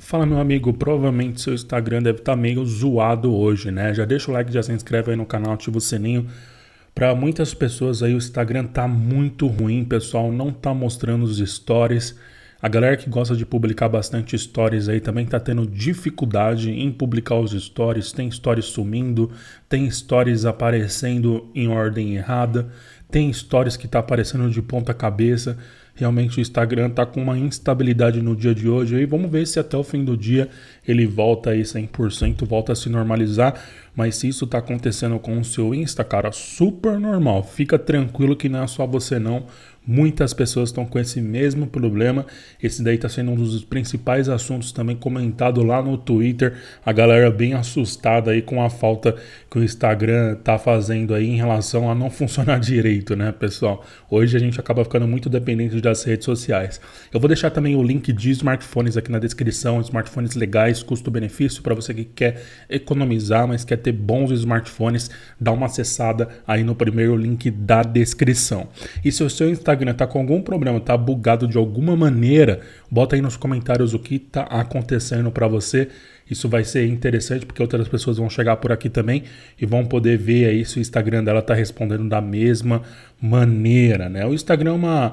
Fala meu amigo, provavelmente seu Instagram deve estar tá meio zoado hoje, né? Já deixa o like, já se inscreve aí no canal, ativa o sininho. Para muitas pessoas aí o Instagram tá muito ruim, pessoal, não tá mostrando os stories. A galera que gosta de publicar bastante stories aí também tá tendo dificuldade em publicar os stories. Tem stories sumindo, tem stories aparecendo em ordem errada, tem histórias que está aparecendo de ponta cabeça. Realmente o Instagram está com uma instabilidade no dia de hoje. E vamos ver se até o fim do dia ele volta aí 100%, volta a se normalizar. Mas se isso está acontecendo com o seu Insta, cara, super normal. Fica tranquilo que não é só você não. Muitas pessoas estão com esse mesmo problema. Esse daí está sendo um dos principais assuntos também comentado lá no Twitter. A galera bem assustada aí com a falta que o Instagram está fazendo aí em relação a não funcionar direito jeito, né, pessoal? Hoje a gente acaba ficando muito dependente das redes sociais. Eu vou deixar também o link de smartphones aqui na descrição, smartphones legais, custo-benefício, para você que quer economizar, mas quer ter bons smartphones, dá uma acessada aí no primeiro link da descrição. E se o seu Instagram tá com algum problema, tá bugado de alguma maneira, bota aí nos comentários o que tá acontecendo para você isso vai ser interessante porque outras pessoas vão chegar por aqui também e vão poder ver aí se o Instagram dela está respondendo da mesma maneira, né? O Instagram é uma,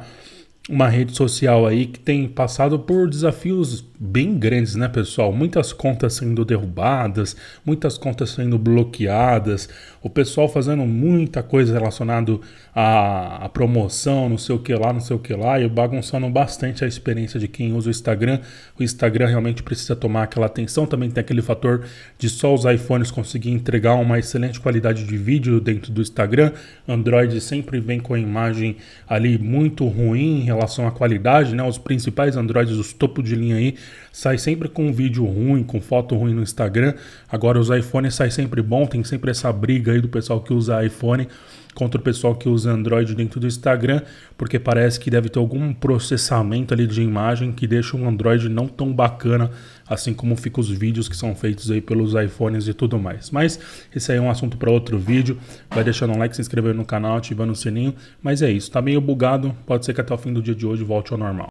uma rede social aí que tem passado por desafios bem grandes, né, pessoal? Muitas contas sendo derrubadas, muitas contas sendo bloqueadas, o pessoal fazendo muita coisa relacionada à, à promoção, não sei o que lá, não sei o que lá, e bagunçando bastante a experiência de quem usa o Instagram. O Instagram realmente precisa tomar aquela atenção. Também tem aquele fator de só os iPhones conseguir entregar uma excelente qualidade de vídeo dentro do Instagram. Android sempre vem com a imagem ali muito ruim em relação à qualidade, né? Os principais Androids, os topo de linha aí, sai sempre com um vídeo ruim, com foto ruim no Instagram. Agora os iPhones sai sempre bom, tem sempre essa briga aí do pessoal que usa iPhone contra o pessoal que usa Android dentro do Instagram, porque parece que deve ter algum processamento ali de imagem que deixa o Android não tão bacana, assim como ficam os vídeos que são feitos aí pelos iPhones e tudo mais. Mas esse aí é um assunto para outro vídeo. Vai deixando um like, se inscrever no canal, ativando o sininho. Mas é isso, tá meio bugado, pode ser que até o fim do dia de hoje volte ao normal.